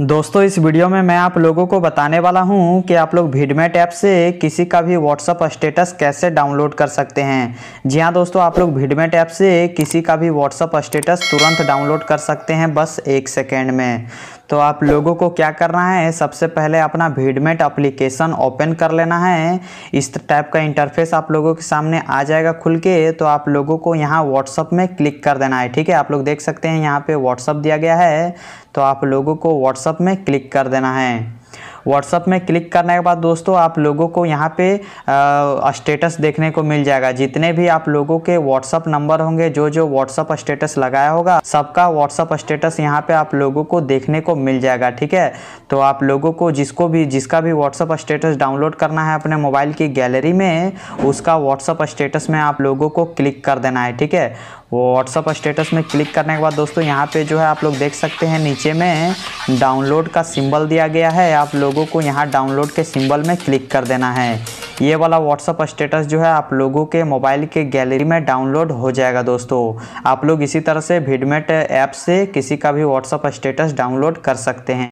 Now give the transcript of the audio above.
दोस्तों इस वीडियो में मैं आप लोगों को बताने वाला हूं कि आप लोग भीडमेट ऐप से किसी का भी व्हाट्सअप स्टेटस कैसे डाउनलोड कर सकते हैं जी हाँ दोस्तों आप लोग भीडमेट ऐप से किसी का भी व्हाट्सअप स्टेटस तुरंत डाउनलोड कर सकते हैं बस एक सेकेंड में तो आप लोगों को क्या करना है सबसे पहले अपना भीडमेट अप्लीकेशन ओपन कर लेना है इस टाइप का इंटरफेस आप लोगों के सामने आ जाएगा खुल के तो आप लोगों को यहाँ व्हाट्सअप में क्लिक कर देना है ठीक है आप लोग देख सकते हैं यहाँ पे व्हाट्सअप दिया गया है तो आप लोगों को व्हाट्सअप में क्लिक कर देना है व्हाट्सअप में क्लिक करने के बाद दोस्तों आप लोगों को यहाँ पे स्टेटस देखने को मिल जाएगा जितने भी आप लोगों के व्हाट्सअप नंबर होंगे जो जो व्हाट्सअप स्टेटस लगाया होगा सबका व्हाट्सअप स्टेटस यहाँ पे आप लोगों को देखने को मिल जाएगा ठीक है तो आप लोगों को जिसको भी जिसका भी व्हाट्सअप स्टेटस डाउनलोड करना है अपने मोबाइल की गैलरी में उसका व्हाट्सअप स्टेटस में आप लोगों को क्लिक कर देना है ठीक है वो व्हाट्सअप स्टेटस में क्लिक करने के बाद दोस्तों यहाँ पे जो है आप लोग देख सकते हैं नीचे में डाउनलोड का सिंबल दिया गया है आप लोगों को यहाँ डाउनलोड के सिंबल में क्लिक कर देना है ये वाला व्हाट्सअप स्टेटस जो है आप लोगों के मोबाइल के गैलरी में डाउनलोड हो जाएगा दोस्तों आप लोग इसी तरह से भीडमेट ऐप से किसी का भी व्हाट्सअप स्टेटस डाउनलोड कर सकते हैं